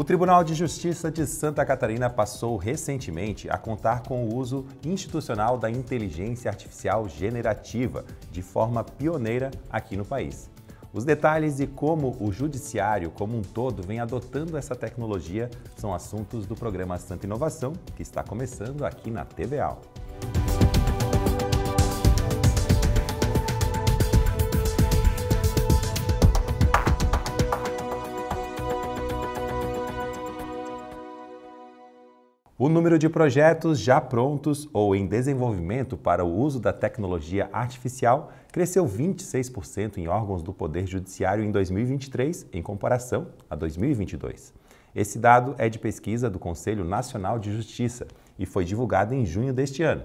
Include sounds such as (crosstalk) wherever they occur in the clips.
O Tribunal de Justiça de Santa Catarina passou recentemente a contar com o uso institucional da inteligência artificial generativa de forma pioneira aqui no país. Os detalhes de como o judiciário como um todo vem adotando essa tecnologia são assuntos do programa Santa Inovação, que está começando aqui na TVA. O número de projetos já prontos ou em desenvolvimento para o uso da tecnologia artificial cresceu 26% em órgãos do Poder Judiciário em 2023, em comparação a 2022. Esse dado é de pesquisa do Conselho Nacional de Justiça e foi divulgado em junho deste ano.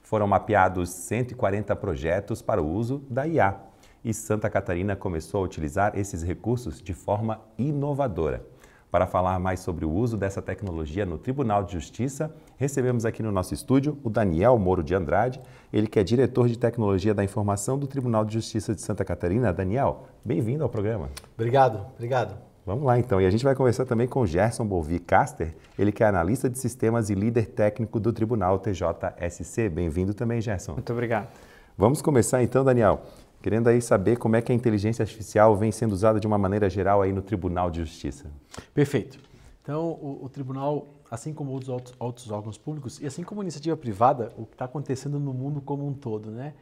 Foram mapeados 140 projetos para o uso da IA e Santa Catarina começou a utilizar esses recursos de forma inovadora. Para falar mais sobre o uso dessa tecnologia no Tribunal de Justiça, recebemos aqui no nosso estúdio o Daniel Moro de Andrade, ele que é diretor de Tecnologia da Informação do Tribunal de Justiça de Santa Catarina. Daniel, bem-vindo ao programa. Obrigado, obrigado. Vamos lá então, e a gente vai conversar também com Gerson Bolvi Caster, ele que é analista de sistemas e líder técnico do Tribunal TJSC. Bem-vindo também, Gerson. Muito obrigado. Vamos começar então, Daniel querendo aí saber como é que a inteligência artificial vem sendo usada de uma maneira geral aí no Tribunal de Justiça. Perfeito. Então, o, o Tribunal, assim como outros, outros, órgãos públicos, e assim como a iniciativa privada, o que está acontecendo no mundo como um todo, né?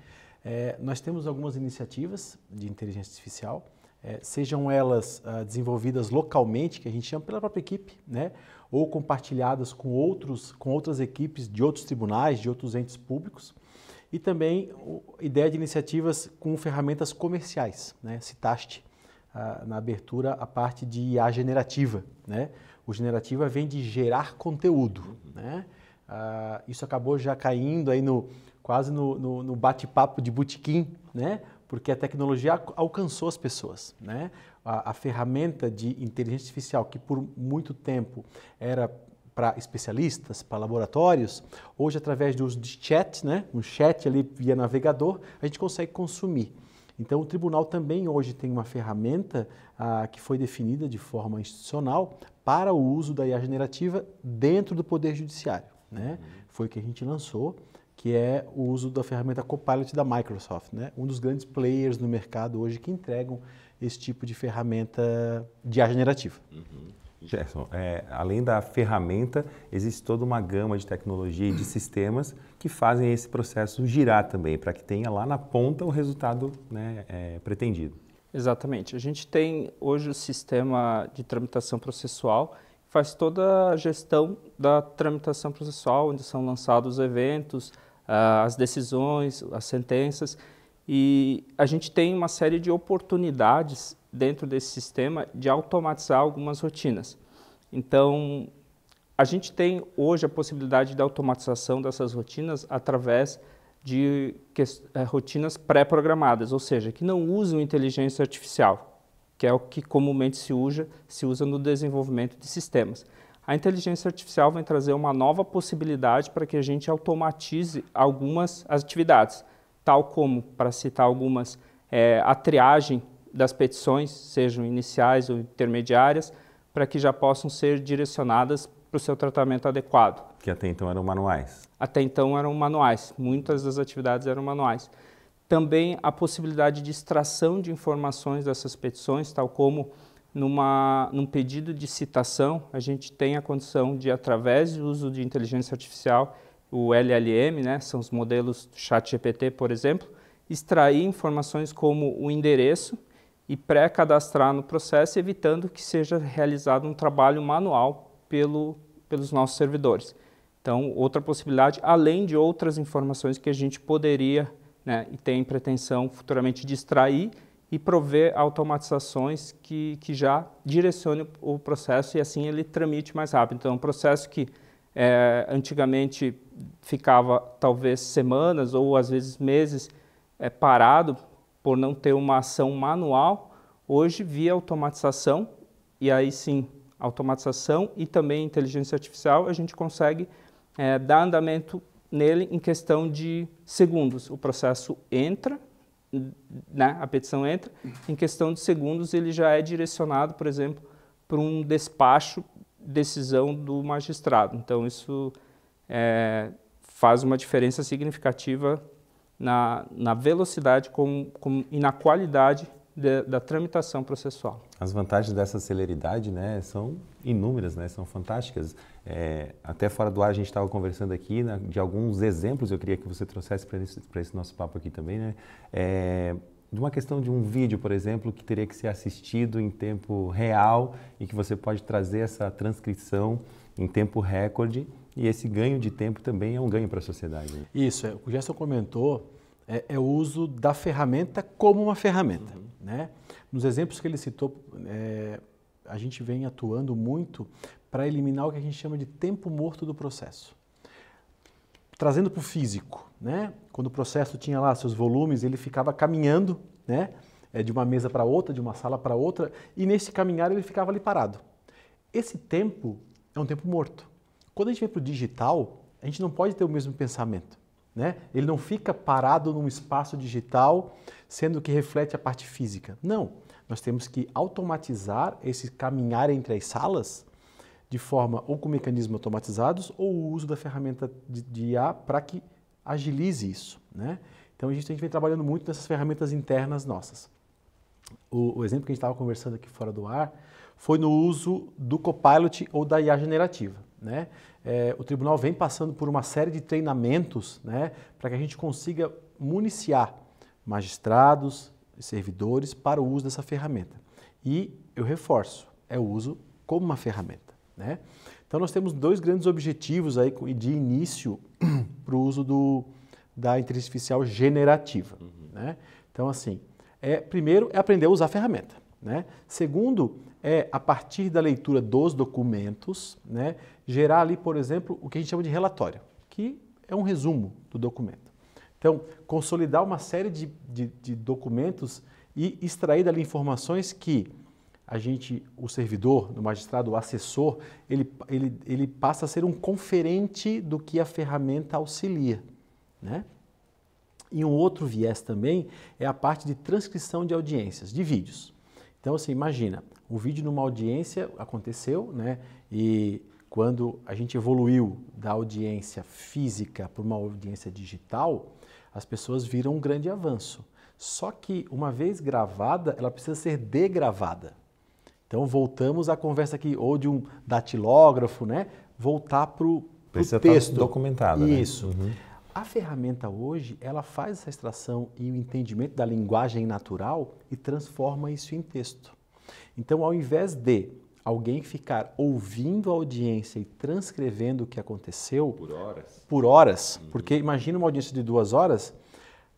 É, nós temos algumas iniciativas de inteligência artificial, é, sejam elas ah, desenvolvidas localmente, que a gente chama pela própria equipe, né? ou compartilhadas com, outros, com outras equipes de outros tribunais, de outros entes públicos e também ideia de iniciativas com ferramentas comerciais. Né? Citaste ah, na abertura a parte de IA generativa. Né? O generativa vem de gerar conteúdo. Né? Ah, isso acabou já caindo aí no, quase no, no, no bate-papo de butiquim, né? porque a tecnologia alcançou as pessoas. Né? A, a, ferramenta de inteligência artificial, que por muito tempo era para especialistas, para laboratórios, hoje através do uso de chat, né, um chat ali via navegador, a gente consegue consumir. Então o tribunal também hoje tem uma ferramenta ah, que foi definida de forma institucional para o uso da IA generativa dentro do Poder Judiciário. Né? Uhum. Foi o que a gente lançou, que é o uso da ferramenta Copilot da Microsoft, né? um dos grandes players no mercado hoje que entregam esse tipo de ferramenta de IA generativa. Uhum. Gerson, é, além da ferramenta, existe toda uma gama de tecnologia e de sistemas que fazem esse processo girar também, para que tenha lá na ponta o resultado né, é, pretendido. Exatamente. A gente tem hoje o sistema de tramitação processual, que faz toda a gestão da tramitação processual, onde são lançados os eventos, ah, as decisões, as sentenças. E a gente tem uma série de oportunidades dentro desse sistema de automatizar algumas rotinas. Então, a gente tem hoje a possibilidade da automatização dessas rotinas através de eh, rotinas pré-programadas, ou seja, que não usam inteligência artificial, que é o que comumente se usa, se usa no desenvolvimento de sistemas. A inteligência artificial vem trazer uma nova possibilidade para que a gente automatize algumas atividades, tal como, para citar algumas, é, a triagem das petições, sejam iniciais ou intermediárias, para que já possam ser direcionadas para o seu tratamento adequado. Que até então eram manuais. Até então eram manuais, muitas das atividades eram manuais. Também a possibilidade de extração de informações dessas petições, tal como numa, num pedido de citação, a gente tem a condição de, através do uso de inteligência artificial, o LLM, né, são os modelos ChatGPT, por exemplo, extrair informações como o endereço, e pré-cadastrar no processo, evitando que seja realizado um trabalho manual pelo, pelos nossos servidores. Então, outra possibilidade, além de outras informações que a gente poderia né, e tem pretensão futuramente de extrair e prover automatizações que, que já direcione o processo e assim ele tramite mais rápido. Então, é um processo que é, antigamente ficava talvez semanas ou às vezes meses é, parado por não ter uma ação manual, hoje via automatização, e aí sim, automatização e também inteligência artificial, a gente consegue é, dar andamento nele em questão de segundos. O processo entra, né, a petição entra, em questão de segundos ele já é direcionado, por exemplo, para um despacho, decisão do magistrado. Então isso é, faz uma diferença significativa na, na velocidade com, com, e na qualidade de, da tramitação processual. As vantagens dessa celeridade né, são inúmeras, né, são fantásticas. É, até fora do ar a gente estava conversando aqui né, de alguns exemplos, eu queria que você trouxesse para esse, esse nosso papo aqui também, né? É, de uma questão de um vídeo, por exemplo, que teria que ser assistido em tempo real e que você pode trazer essa transcrição em tempo recorde e esse ganho de tempo também é um ganho para a sociedade. Né. Isso, é, o Gerson comentou é, é o uso da ferramenta como uma ferramenta. Uhum. Né? Nos exemplos que ele citou, é, a gente vem atuando muito para eliminar o que a gente chama de tempo morto do processo. Trazendo para o físico, né? quando o processo tinha lá seus volumes, ele ficava caminhando né? É, de uma mesa para outra, de uma sala para outra, e nesse caminhar ele ficava ali parado. Esse tempo é um tempo morto. Quando a gente vem para o digital, a gente não pode ter o mesmo pensamento. Né? Ele não fica parado num espaço digital, sendo que reflete a parte física. Não, nós temos que automatizar esse caminhar entre as salas de forma ou com mecanismos automatizados ou o uso da ferramenta de, de IA para que agilize isso. Né? Então a gente, a gente vem trabalhando muito nessas ferramentas internas nossas. O, o exemplo que a gente estava conversando aqui fora do ar foi no uso do Copilot ou da IA generativa. Né? é, o tribunal vem passando por uma série de treinamentos né, para que a gente consiga municiar magistrados e servidores para o uso dessa ferramenta. E eu reforço, é o uso como uma ferramenta. Né? Então nós temos dois grandes objetivos aí de início (clears throat) para o uso do, da inteligência artificial generativa. Uhum. Né? Então assim, é, primeiro é aprender a usar a ferramenta. Né? Segundo, é a partir da leitura dos documentos, né, gerar ali, por exemplo, o que a gente chama de relatório, que é um resumo do documento. Então, consolidar uma série de, de, de documentos e extrair dali informações que a gente, o servidor, o magistrado, o assessor, ele, ele, ele passa a ser um conferente do que a ferramenta auxilia. Né? E um outro viés também é a parte de transcrição de audiências, de vídeos. Então, assim, imagina, um vídeo numa audiência aconteceu, né? E quando a gente evoluiu da audiência física para uma audiência digital, as pessoas viram um grande avanço. Só que uma vez gravada, ela precisa ser degravada. Então voltamos à conversa aqui ou de um datilógrafo, né? Voltar para o tá texto documentado. Né? Isso. Né? Uhum. A ferramenta hoje ela faz essa extração e o entendimento da linguagem natural e transforma isso em texto. Então, ao invés de alguém ficar ouvindo a audiência e transcrevendo o que aconteceu por horas, por horas uhum. porque imagina uma audiência de duas horas,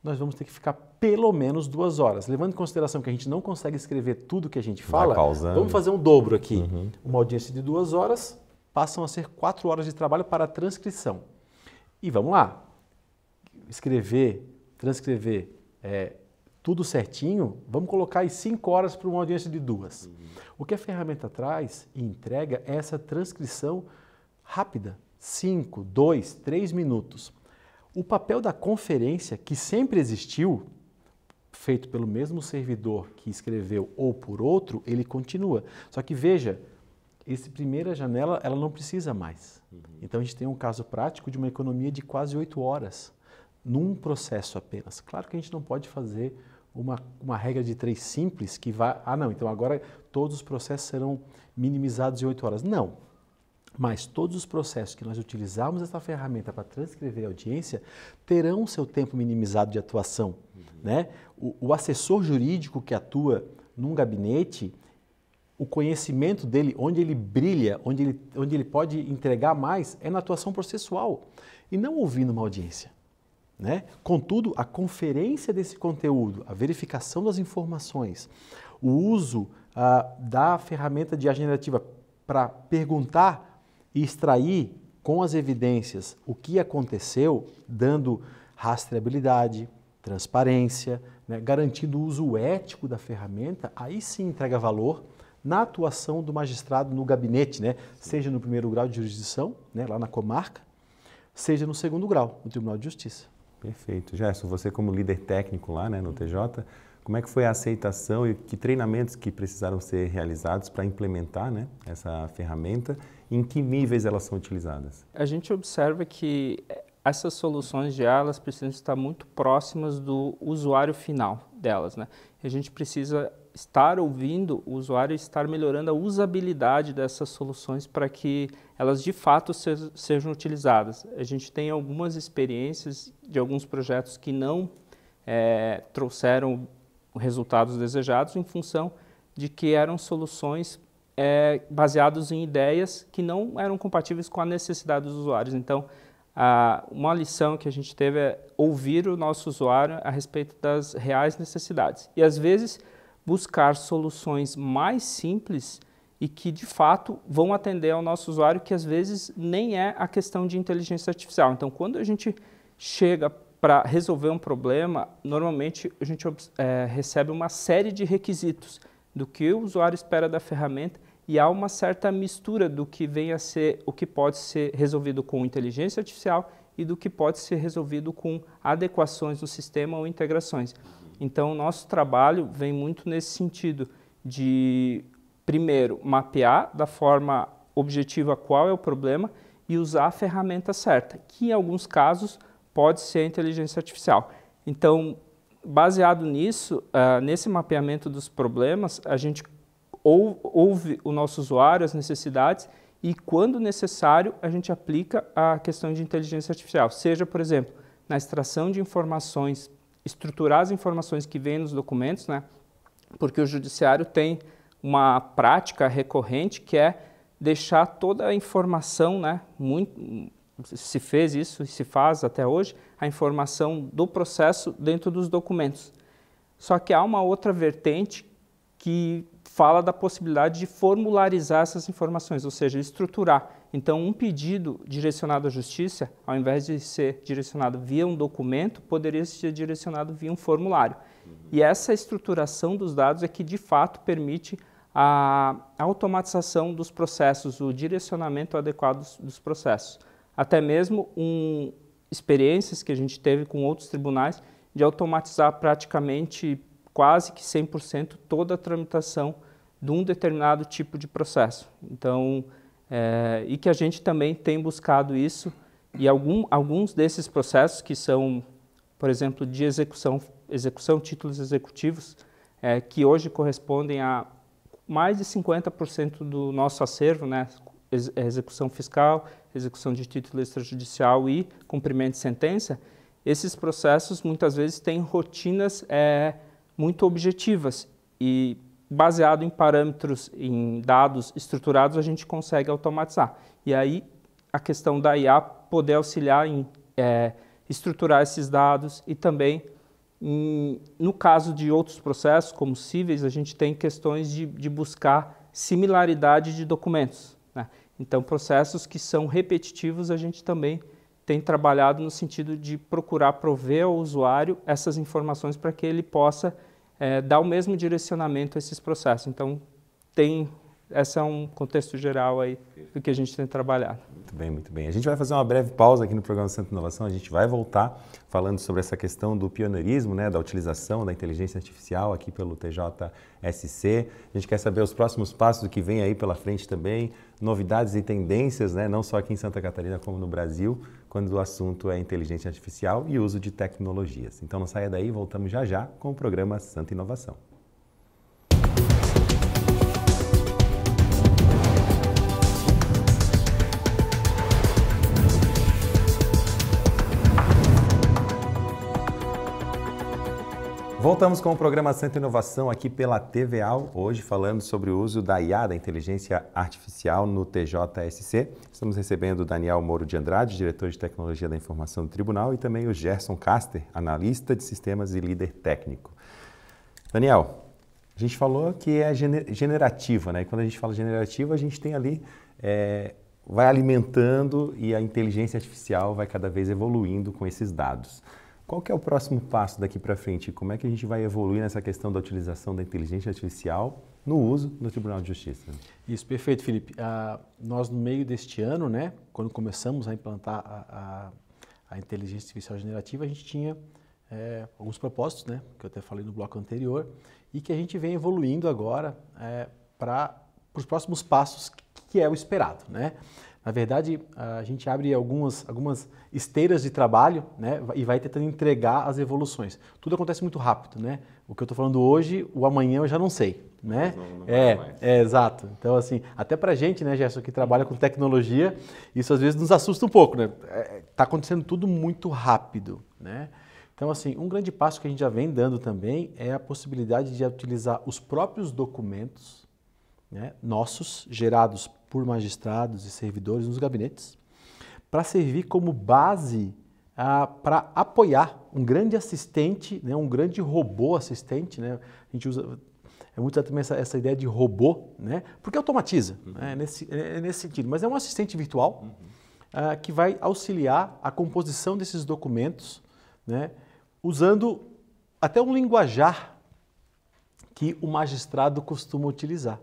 nós vamos ter que ficar pelo menos duas horas. Levando em consideração que a gente não consegue escrever tudo que a gente fala, vamos fazer um dobro aqui. Uhum. Uma audiência de duas horas passam a ser quatro horas de trabalho para a transcrição. E vamos lá, escrever, transcrever, é, tudo certinho, vamos colocar aí cinco horas para uma audiência de duas. Uhum. O que a ferramenta traz e entrega é essa transcrição rápida, cinco, dois, três minutos. O papel da conferência, que sempre existiu, feito pelo mesmo servidor que escreveu ou por outro, ele continua. Só que veja, essa primeira janela ela não precisa mais. Uhum. Então a gente tem um caso prático de uma economia de quase oito horas num processo apenas. Claro que a gente não pode fazer uma, uma regra de três simples que vai. Ah, não, então agora todos os processos serão minimizados em oito horas. Não. Mas todos os processos que nós utilizarmos essa ferramenta para transcrever a audiência terão seu tempo minimizado de atuação. Uhum. Né? O, o assessor jurídico que atua num gabinete, o conhecimento dele, onde ele brilha, onde ele, onde ele pode entregar mais, é na atuação processual e não ouvindo uma audiência. Né? Contudo, a conferência desse conteúdo, a verificação das informações, o uso ah, da ferramenta de agenda para perguntar e extrair com as evidências o que aconteceu, dando rastreabilidade, transparência, né? garantindo o uso ético da ferramenta, aí sim entrega valor na atuação do magistrado no gabinete, né? seja no primeiro grau de jurisdição, né? lá na comarca, seja no segundo grau, no Tribunal de Justiça. Perfeito. Gerson, você como líder técnico lá né, no TJ, como é que foi a aceitação e que treinamentos que precisaram ser realizados para implementar né, essa ferramenta? Em que níveis elas são utilizadas? A gente observa que eh, essas soluções de IA elas precisam estar muito próximas do usuário final delas. Né? A gente precisa estar ouvindo o usuário, estar melhorando a usabilidade dessas soluções para que elas de fato se, sejam utilizadas. A gente tem algumas experiências de alguns projetos que não é, trouxeram resultados desejados em função de que eram soluções é, baseadas em ideias que não eram compatíveis com a necessidade dos usuários. Então, a, uma lição que a gente teve é ouvir o nosso usuário a respeito das reais necessidades. E às vezes buscar soluções mais simples e que de fato vão atender ao nosso usuário, que às vezes nem é a questão de inteligência artificial. Então, quando a gente chega para resolver um problema, normalmente a gente é, recebe uma série de requisitos do que o usuário espera da ferramenta e há uma certa mistura do que vem a ser o que pode ser resolvido com inteligência artificial e do que pode ser resolvido com adequações no sistema ou integrações. Então, nosso trabalho vem muito nesse sentido de, primeiro, mapear da forma objetiva qual é o problema e usar a ferramenta certa, que em alguns casos pode ser a inteligência artificial. Então, baseado nisso, uh, nesse mapeamento dos problemas, a gente ou, ouve o nosso usuário, as necessidades, e quando necessário, a gente aplica a questão de inteligência artificial. Seja, por exemplo, na extração de informações estruturar as informações que vêm nos documentos, né? porque o judiciário tem uma prática recorrente que é deixar toda a informação, né, muito, se fez isso e se faz até hoje, a informação do processo dentro dos documentos. Só que há uma outra vertente que fala da possibilidade de formularizar essas informações, ou seja, estruturar. Então, um pedido direcionado à justiça, ao invés de ser direcionado via um documento, poderia ser direcionado via um formulário. Uhum. E essa estruturação dos dados é que, de fato, permite a automatização dos processos, o direcionamento adequado dos, processos. Até mesmo um, experiências que a gente teve com outros tribunais de automatizar praticamente quase que 100% toda a tramitação de um determinado tipo de processo. Então, é, e que a gente também tem buscado isso e algum, alguns desses processos que são, por exemplo, de execução, execução títulos executivos, é, que hoje correspondem a mais de 50% do nosso acervo, né, execução fiscal, execução de título extrajudicial e cumprimento de sentença, esses processos muitas vezes têm rotinas é, muito objetivas e baseado em parâmetros, em dados estruturados, a gente consegue automatizar. E aí a questão da IA poder auxiliar em é, estruturar esses dados e também, em, no caso de outros processos, como cíveis, a gente tem questões de, de buscar similaridade de documentos. Né? Então, processos que são repetitivos, a gente também tem trabalhado no sentido de procurar prover ao usuário essas informações para que ele possa é, dá o mesmo direcionamento a esses processos. Então, tem esse é um contexto geral aí do que a gente tem trabalhado. Muito bem, muito bem. A gente vai fazer uma breve pausa aqui no programa Centro Inovação. A gente vai voltar falando sobre essa questão do pioneirismo, né, da utilização da inteligência artificial aqui pelo TJSC. A gente quer saber os próximos passos do que vem aí pela frente também, novidades e tendências, né, não só aqui em Santa Catarina como no Brasil quando o assunto é inteligência artificial e uso de tecnologias. Então não saia daí, voltamos já já com o programa Santa Inovação. Voltamos com o programa Centro Inovação aqui pela TVAL, hoje falando sobre o uso da IA, da inteligência artificial, no TJSC. Estamos recebendo o Daniel Moro de Andrade, diretor de tecnologia da informação do tribunal, e também o Gerson Caster, analista de sistemas e líder técnico. Daniel, a gente falou que é generativa, né? E quando a gente fala generativa, a gente tem ali. É, vai alimentando e a inteligência artificial vai cada vez evoluindo com esses dados. Qual que é o próximo passo daqui para frente? Como é que a gente vai evoluir nessa questão da utilização da inteligência artificial no uso no Tribunal de Justiça? Isso, perfeito, Felipe. Ah, nós, no meio deste ano, né, quando começamos a implantar a, a, a inteligência artificial generativa, a gente tinha é, alguns propósitos, né, que eu até falei no bloco anterior, e que a gente vem evoluindo agora é, para os próximos passos que é o esperado. Né? Na verdade, a gente abre algumas, algumas esteiras de trabalho né, e vai tentando entregar as evoluções. Tudo acontece muito rápido, né? O que eu estou falando hoje, o amanhã eu já não sei, né? Não, não é, é, exato. Então, assim, até a gente, né, Gerson, que trabalha com tecnologia, isso às vezes nos assusta um pouco, né? Está é, é, acontecendo tudo muito rápido, né? Então, assim, um grande passo que a gente já vem dando também é a possibilidade de utilizar os próprios documentos né, nossos, gerados por magistrados e servidores nos gabinetes, para servir como base ah, para apoiar um grande assistente, né, um grande robô assistente. Né, a gente usa é muito também essa, essa, ideia de robô, né, porque automatiza, uhum. né, nesse, é, é nesse sentido. Mas é um assistente virtual uhum. ah, que vai auxiliar a composição desses documentos, né, usando até um linguajar que o magistrado costuma utilizar.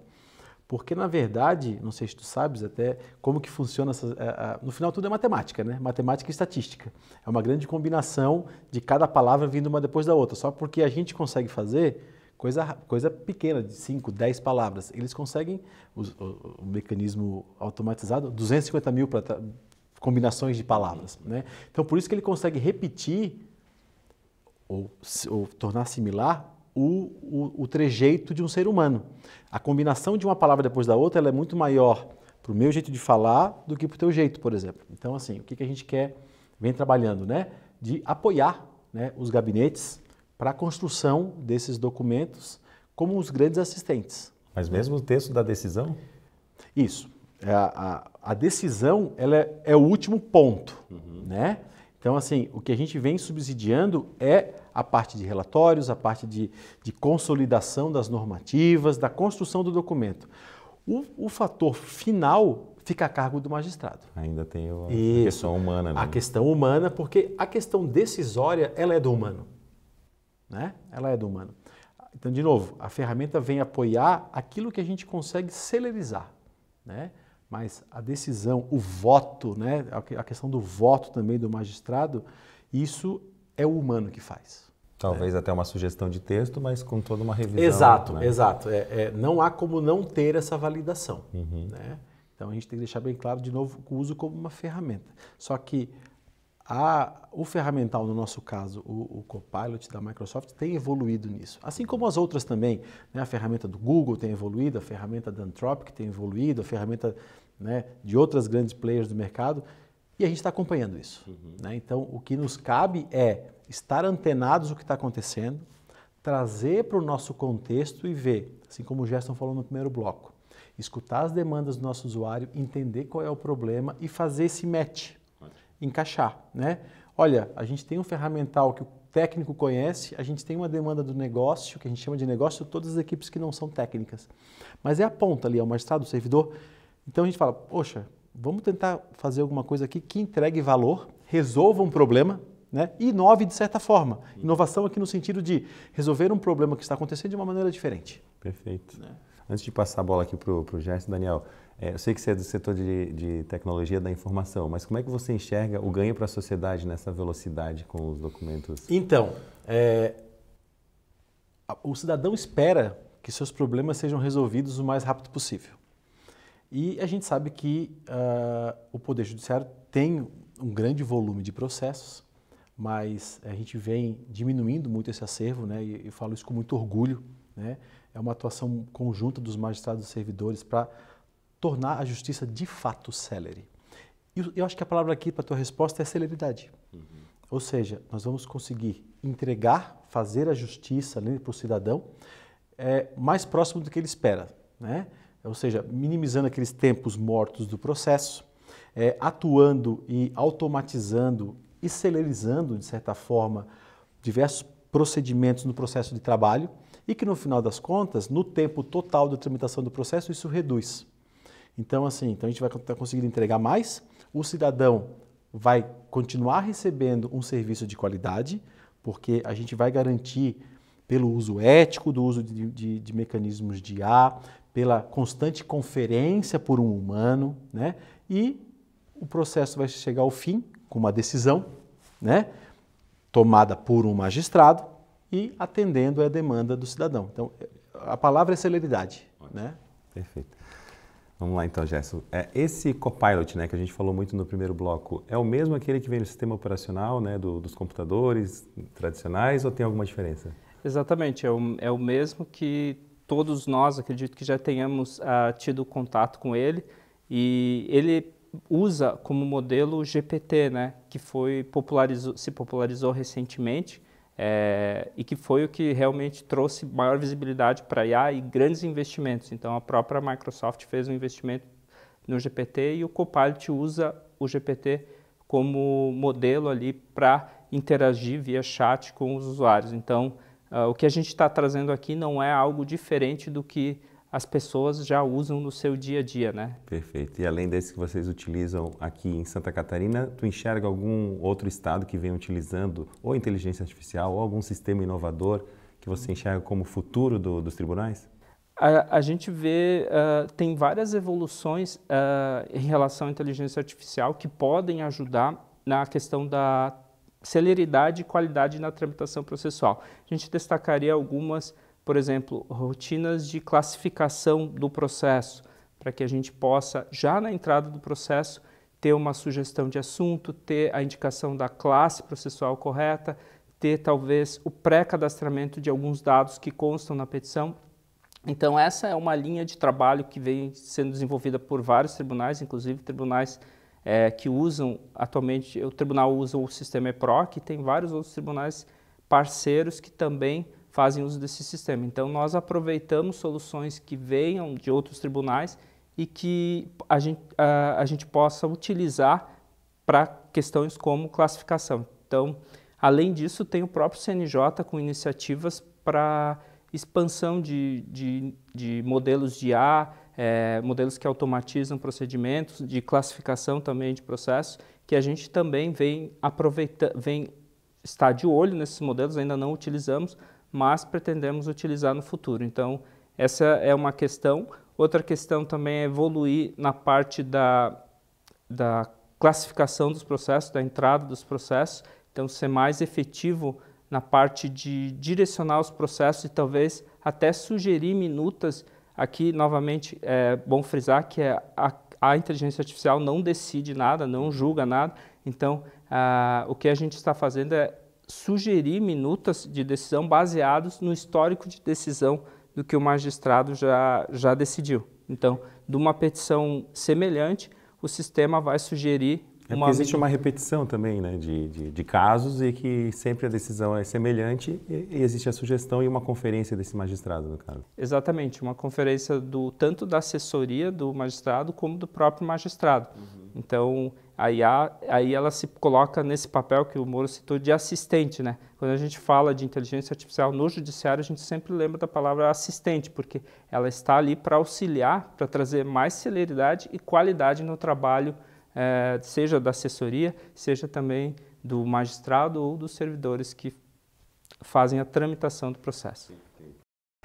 Porque, na verdade, não sei se tu sabes até como que funciona essa... A, eh, a, eh, no final tudo é matemática, né? Matemática e estatística. É uma grande combinação de cada palavra vindo uma depois da outra. Só porque a gente consegue fazer coisa, coisa pequena, de 5, 10 palavras. Eles conseguem, o, o, o mecanismo automatizado, 250 mil pra, combinações de palavras. Né? Então, por isso que ele consegue repetir ou, ou tornar similar o, o, o, trejeito de um ser humano. A combinação de uma palavra depois da outra é muito maior para o meu jeito de falar do que para o teu jeito, por exemplo. Então, assim, o que, que a gente quer, vem trabalhando, né? De apoiar né, os gabinetes para a construção desses documentos como os grandes assistentes. Mas mesmo o texto da decisão? Isso. A, é, a, a decisão ela é, é, o último ponto, uhum. né? Então, assim, o que a gente vem subsidiando é a parte de relatórios, a parte de, de consolidação das normativas, da construção do documento. O, o, fator final fica a cargo do magistrado. Ainda tem a questão humana. Né? A questão humana, porque a questão decisória ela é do humano. Né? Ela é do humano. Então, de novo, a ferramenta vem apoiar aquilo que a gente consegue celerizar. Né? Mas a decisão, o voto, né? a questão do voto também do magistrado, isso é o humano que faz. Talvez é. até uma sugestão de texto, mas com toda uma revisão. Exato, né? exato. É, é, não há como não ter essa validação. Uhum. Né? Então a gente tem que deixar bem claro, de novo, o uso como uma ferramenta. Só que a, o ferramental, no nosso caso, o, o Copilot da Microsoft, tem evoluído nisso. Assim como as outras também. Né? A ferramenta do Google tem evoluído, a ferramenta da Anthropic tem evoluído, a ferramenta né, de outras grandes players do mercado e a gente está acompanhando isso. Uhum. Né? Então, o que nos cabe é estar antenados o que está acontecendo, trazer para o nosso contexto e ver, assim como o Gerson falou no primeiro bloco, escutar as demandas do nosso usuário, entender qual é o problema e fazer esse match, encaixar. Né? Olha, a gente tem um ferramental que o técnico conhece, a gente tem uma demanda do negócio, que a gente chama de negócio, todas as equipes que não são técnicas. Mas é a ponta ali, é o magistrado, o servidor. Então a gente fala, poxa, vamos tentar fazer alguma coisa aqui que entregue valor, resolva um problema, né? E inove de certa forma. Inovação aqui no sentido de resolver um problema que está acontecendo de uma maneira diferente. Perfeito. Né? Antes de passar a bola aqui para o Gerson, Daniel, é, eu sei que você é do setor de, de, tecnologia da informação, mas como é que você enxerga o ganho para a sociedade nessa velocidade com os documentos? Então, é, o cidadão espera que seus problemas sejam resolvidos o mais rápido possível. E a gente sabe que uh, o Poder Judiciário tem um grande volume de processos, mas a gente vem diminuindo muito esse acervo, né? e eu falo isso com muito orgulho. Né? É uma atuação conjunta dos magistrados e servidores para tornar a justiça de fato célere. E eu acho que a palavra aqui para a tua resposta é celeridade. Uhum. Ou seja, nós vamos conseguir entregar, fazer a justiça para o cidadão é, mais próximo do que ele espera. Né? É, ou seja, minimizando aqueles tempos mortos do processo, é, atuando e automatizando e celerizando, de certa forma, diversos procedimentos no processo de trabalho e que, no final das contas, no tempo total da tramitação do processo, isso reduz. Então, assim, então a gente vai estar tá conseguindo entregar mais, o cidadão vai continuar recebendo um serviço de qualidade, porque a gente vai garantir pelo uso ético do uso de, de, de mecanismos de IA, pela constante conferência por um humano, né? E o processo vai chegar ao fim com uma decisão, né? Tomada por um magistrado e atendendo à demanda do cidadão. Então, a palavra é celeridade, Ótimo. né? Perfeito. Vamos lá então, Gerson. É, esse Copilot, né, que a gente falou muito no primeiro bloco, é o mesmo aquele que vem no sistema operacional, né, do, dos computadores tradicionais, ou tem alguma diferença? Exatamente, é o, é o mesmo que todos nós, acredito que já tenhamos uh, tido contato com ele, e ele usa como modelo o GPT, né, que foi popularizou, se popularizou recentemente é, e que foi o que realmente trouxe maior visibilidade para a IA e grandes investimentos. Então, a própria Microsoft fez um investimento no GPT e o Copilot usa o GPT como modelo ali para interagir via chat com os usuários. Então, Uh, o que a gente está trazendo aqui não é algo diferente do que as pessoas já usam no seu dia a dia, né? Perfeito. E além desse que vocês utilizam aqui em Santa Catarina, tu enxerga algum outro estado que venha utilizando ou inteligência artificial ou algum sistema inovador que você enxerga como futuro do, dos tribunais? A, a gente vê, uh, tem várias evoluções uh, em relação à inteligência artificial que podem ajudar na questão da celeridade e qualidade na tramitação processual. A gente destacaria algumas, por exemplo, rotinas de classificação do processo, para que a gente possa, já na entrada do processo, ter uma sugestão de assunto, ter a indicação da classe processual correta, ter talvez o pré-cadastramento de alguns dados que constam na petição. Então, essa é uma linha de trabalho que vem sendo desenvolvida por vários tribunais, inclusive tribunais é, que usam atualmente, o tribunal usa o sistema EPROC e tem vários outros tribunais parceiros que também fazem uso desse sistema. Então nós aproveitamos soluções que venham de outros tribunais e que a gente, a, a gente possa utilizar para questões como classificação. Então, além disso, tem o próprio CNJ com iniciativas para expansão de, de, de modelos de A, é, modelos que automatizam procedimentos, de classificação também de processos, que a gente também vem aproveitando, vem estar de olho nesses modelos, ainda não utilizamos, mas pretendemos utilizar no futuro. Então, essa é uma questão. Outra questão também é evoluir na parte da, da classificação dos processos, da entrada dos processos, então ser mais efetivo na parte de direcionar os processos e talvez até sugerir minutas Aqui, novamente, é bom frisar que é a, a inteligência artificial não decide nada, não julga nada, então a, o que a gente está fazendo é sugerir minutas de decisão baseados no histórico de decisão do que o magistrado já, já decidiu. Então, de uma petição semelhante, o sistema vai sugerir é uma... existe uma repetição também né, de, de, de, casos e que sempre a decisão é semelhante e, e, existe a sugestão e uma conferência desse magistrado, no caso. Exatamente, uma conferência do tanto da assessoria do magistrado como do próprio magistrado. Uhum. Então, aí, há, aí ela se coloca nesse papel que o Moro citou de assistente. Né? Quando a gente fala de inteligência artificial no judiciário, a gente sempre lembra da palavra assistente, porque ela está ali para auxiliar, para trazer mais celeridade e qualidade no trabalho é, seja da assessoria, seja também do magistrado ou dos servidores que fazem a tramitação do processo.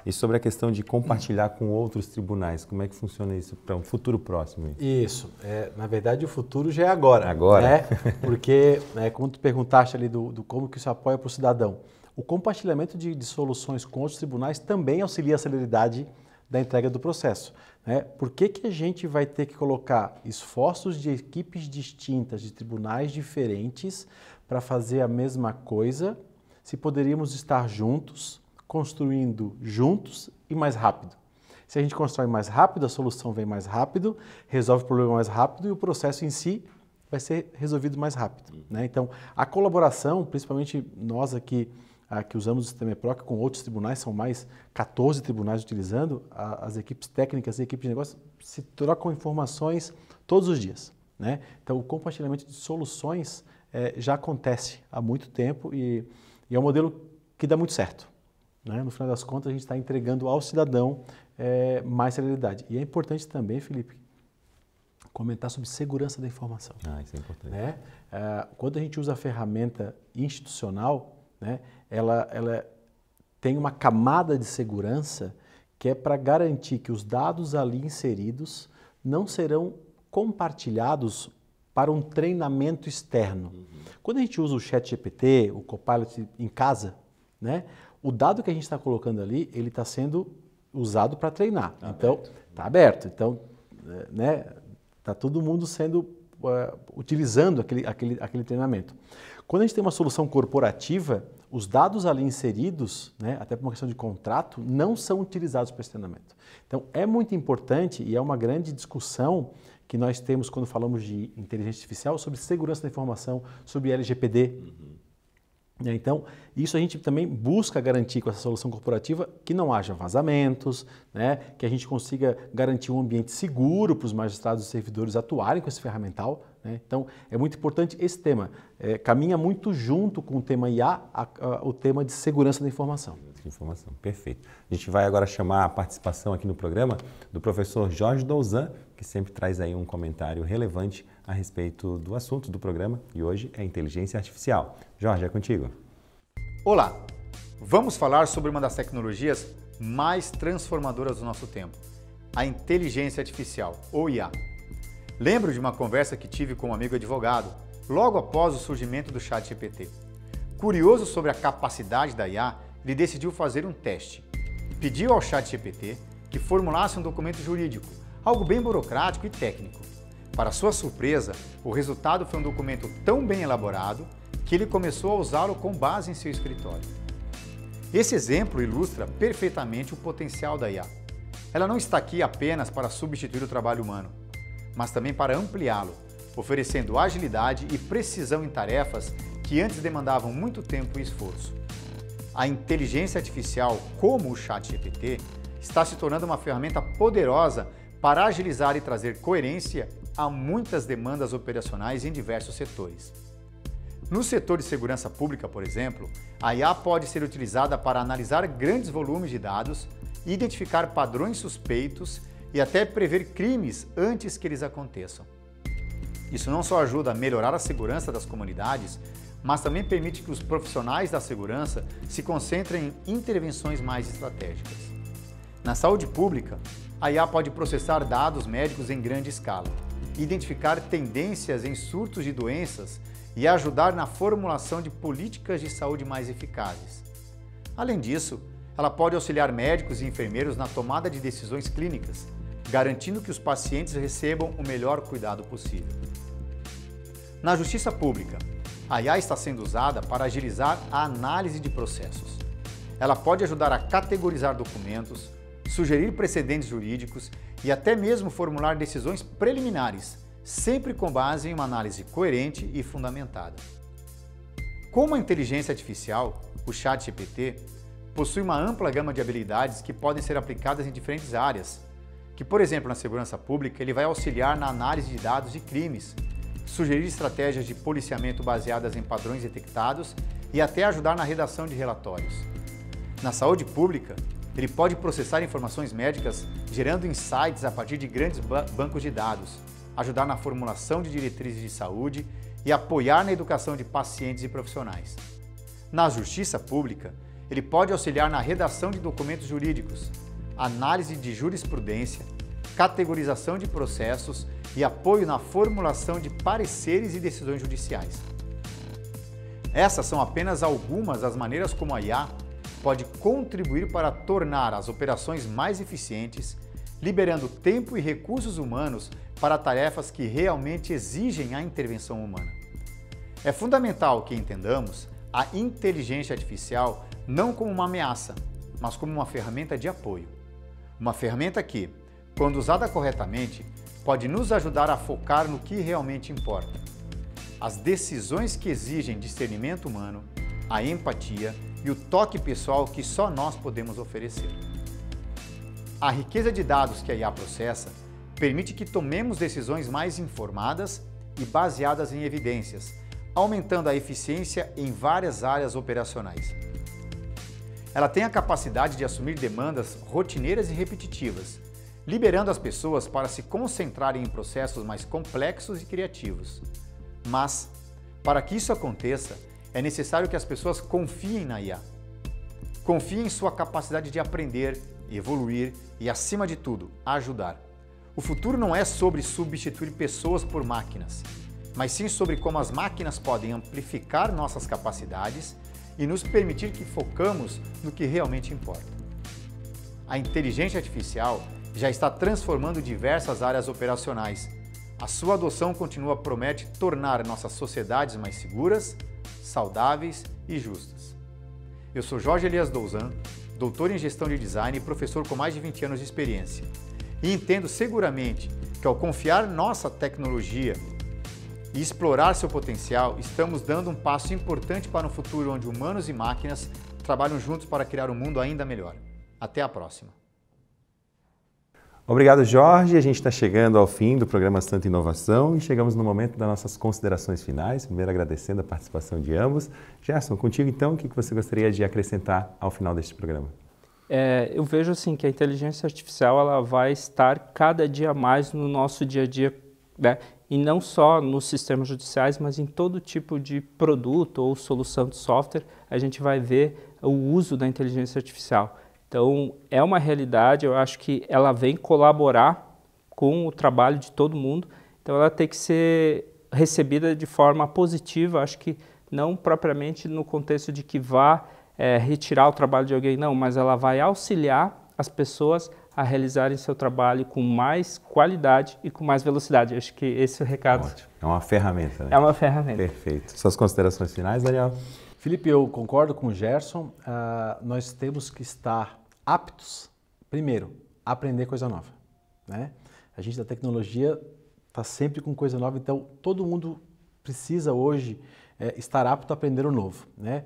E sobre a questão de compartilhar com outros tribunais, como é que funciona isso para um futuro próximo? Isso, é, na verdade o futuro já é agora. Agora. Né? Porque, né, como tu perguntaste ali do, do como que isso apoia para o cidadão, o compartilhamento de, de, soluções com outros tribunais também auxilia a celeridade da entrega do processo. Né? Por que, que a gente vai ter que colocar esforços de equipes distintas, de tribunais diferentes, para fazer a mesma coisa, se poderíamos estar juntos, construindo juntos e mais rápido? Se a gente constrói mais rápido, a solução vem mais rápido, resolve o problema mais rápido e o processo em si vai ser resolvido mais rápido. Né? Então, a colaboração, principalmente nós aqui ah, que usamos o sistema EPROC com outros tribunais, são mais 14 tribunais utilizando, a, as equipes técnicas e equipes de negócio se trocam informações todos os dias. Né? Então, o compartilhamento de soluções é, já acontece há muito tempo e, e, é um modelo que dá muito certo. Né? No final das contas, a gente está entregando ao cidadão é, mais realidade. E é importante também, Felipe, comentar sobre segurança da informação. Ah, isso é importante. Né? É, quando a gente usa a ferramenta institucional, né? ela, ela tem uma camada de segurança que é para garantir que os dados ali inseridos não serão compartilhados para um treinamento externo. Uhum. Quando a gente usa o Chat GPT, o Copilot em casa, né, o dado que a gente está colocando ali, ele está sendo usado para treinar. Tá então, está aberto. Então, né, está todo mundo sendo uh, utilizando aquele, aquele, aquele treinamento. Quando a gente tem uma solução corporativa, os dados ali inseridos, né, até por uma questão de contrato, não são utilizados para esse treinamento. Então, é muito importante e é uma grande discussão que nós temos quando falamos de inteligência artificial sobre segurança da informação, sobre LGPD. Uhum. Né? Então, isso a gente também busca garantir com essa solução corporativa que não haja vazamentos, né? que a gente consiga garantir um ambiente seguro para os magistrados e servidores atuarem com esse ferramental. Né? Então, é muito importante esse tema. É, caminha muito junto com o tema IA, a, a, o tema de segurança da informação. Informação, perfeito. A gente vai agora chamar a participação aqui no programa do professor Jorge Douzan, que sempre traz aí um comentário relevante a respeito do assunto do programa e hoje é inteligência artificial. Jorge, é contigo. Olá! Vamos falar sobre uma das tecnologias mais transformadoras do nosso tempo, a inteligência artificial, ou IA. Lembro de uma conversa que tive com um amigo advogado logo após o surgimento do Chat GPT. Curioso sobre a capacidade da IA, ele decidiu fazer um teste. Pediu ao Chat GPT que formulasse um documento jurídico, algo bem burocrático e técnico. Para sua surpresa, o resultado foi um documento tão bem elaborado que ele começou a usá-lo com base em seu escritório. Esse exemplo ilustra perfeitamente o potencial da IA. Ela não está aqui apenas para substituir o trabalho humano, mas também para ampliá-lo, oferecendo agilidade e precisão em tarefas que antes demandavam muito tempo e esforço. A inteligência artificial, como o ChatGPT, está se tornando uma ferramenta poderosa para agilizar e trazer coerência há muitas demandas operacionais em diversos setores. No setor de segurança pública, por exemplo, a IA pode ser utilizada para analisar grandes volumes de dados, identificar padrões suspeitos e até prever crimes antes que eles aconteçam. Isso não só ajuda a melhorar a segurança das comunidades, mas também permite que os profissionais da segurança se concentrem em intervenções mais estratégicas. Na saúde pública, a IA pode processar dados médicos em grande escala identificar tendências em surtos de doenças e ajudar na formulação de políticas de saúde mais eficazes. Além disso, ela pode auxiliar médicos e enfermeiros na tomada de decisões clínicas, garantindo que os pacientes recebam o melhor cuidado possível. Na justiça pública, a IA está sendo usada para agilizar a análise de processos. Ela pode ajudar a categorizar documentos, sugerir precedentes jurídicos e até mesmo formular decisões preliminares, sempre com base em uma análise coerente e fundamentada. Como a inteligência artificial, o ChatGPT, possui uma ampla gama de habilidades que podem ser aplicadas em diferentes áreas, que, por exemplo, na segurança pública, ele vai auxiliar na análise de dados de crimes, sugerir estratégias de policiamento baseadas em padrões detectados e até ajudar na redação de relatórios. Na saúde pública, ele pode processar informações médicas gerando insights a partir de grandes ba bancos de dados, ajudar na formulação de diretrizes de saúde e apoiar na educação de pacientes e profissionais. Na justiça pública, ele pode auxiliar na redação de documentos jurídicos, análise de jurisprudência, categorização de processos e apoio na formulação de pareceres e decisões judiciais. Essas são apenas algumas das maneiras como a IA pode contribuir para tornar as operações mais eficientes, liberando tempo e recursos humanos para tarefas que realmente exigem a intervenção humana. É fundamental que entendamos a inteligência artificial não como uma ameaça, mas como uma ferramenta de apoio. Uma ferramenta que, quando usada corretamente, pode nos ajudar a focar no que realmente importa. As decisões que exigem discernimento humano, a empatia e o toque pessoal que só nós podemos oferecer. A riqueza de dados que a IA processa permite que tomemos decisões mais informadas e baseadas em evidências, aumentando a eficiência em várias áreas operacionais. Ela tem a capacidade de assumir demandas rotineiras e repetitivas, liberando as pessoas para se concentrarem em processos mais complexos e criativos. Mas, para que isso aconteça, é necessário que as pessoas confiem na IA. Confiem em sua capacidade de aprender, evoluir e, acima de tudo, ajudar. O futuro não é sobre substituir pessoas por máquinas, mas sim sobre como as máquinas podem amplificar nossas capacidades e nos permitir que focamos no que realmente importa. A inteligência artificial já está transformando diversas áreas operacionais. A sua adoção continua promete tornar nossas sociedades mais seguras saudáveis e justas. Eu sou Jorge Elias Douzan, doutor em gestão de design e professor com mais de 20 anos de experiência. E entendo seguramente que ao confiar nossa tecnologia e explorar seu potencial, estamos dando um passo importante para um futuro onde humanos e máquinas trabalham juntos para criar um mundo ainda melhor. Até a próxima! Obrigado, Jorge. A gente está chegando ao fim do programa Santa Inovação e chegamos no momento das nossas considerações finais. Primeiro, agradecendo a participação de ambos. Gerson, contigo então, o que você gostaria de acrescentar ao final deste programa? É, eu vejo assim que a inteligência artificial ela vai estar cada dia mais no nosso dia a dia, né? e não só nos sistemas judiciais, mas em todo tipo de produto ou solução de software, a gente vai ver o uso da inteligência artificial. Então, é uma realidade, eu acho que ela vem colaborar com o trabalho de todo mundo, então ela tem que ser recebida de forma positiva, acho que não propriamente no contexto de que vá é, retirar o trabalho de alguém, não, mas ela vai auxiliar as pessoas a realizarem seu trabalho com mais qualidade e com mais velocidade. Acho que esse é o recado. Ótimo. É uma ferramenta, né? É uma ferramenta. Perfeito. Suas considerações finais, Daniel? Felipe, eu concordo com o Gerson. Uh, nós temos que estar aptos, primeiro, a aprender coisa nova. Né? A gente da tecnologia está sempre com coisa nova, então todo mundo precisa hoje é, estar apto a aprender o novo. Né?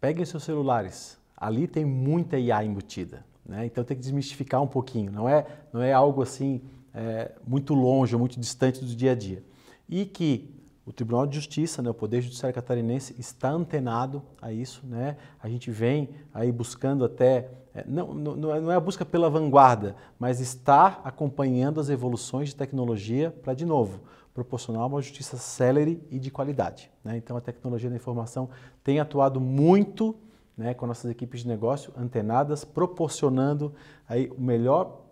Peguem seus celulares, ali tem muita IA embutida. Né? Então tem que desmistificar um pouquinho, não é, não é algo assim é, muito longe, muito distante do dia a dia. E que o Tribunal de Justiça, né, o Poder Judiciário Catarinense, está antenado a isso. Né? A gente vem aí buscando até é, não, não, é, não é a busca pela vanguarda, mas estar acompanhando as evoluções de tecnologia para, de novo, proporcionar uma justiça célere e de qualidade. Né? Então, a tecnologia da informação tem atuado muito né, com nossas equipes de negócio antenadas, proporcionando aí o melhor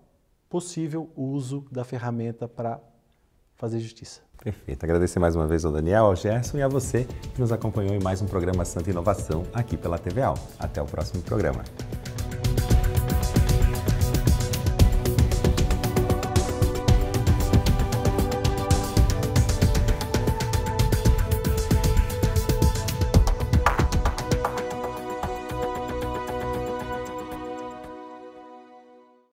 possível uso da ferramenta para fazer justiça. Perfeito. Agradecer mais uma vez ao Daniel, ao Gerson e a você que nos acompanhou em mais um programa Santa Inovação aqui pela TVA. Até o próximo programa.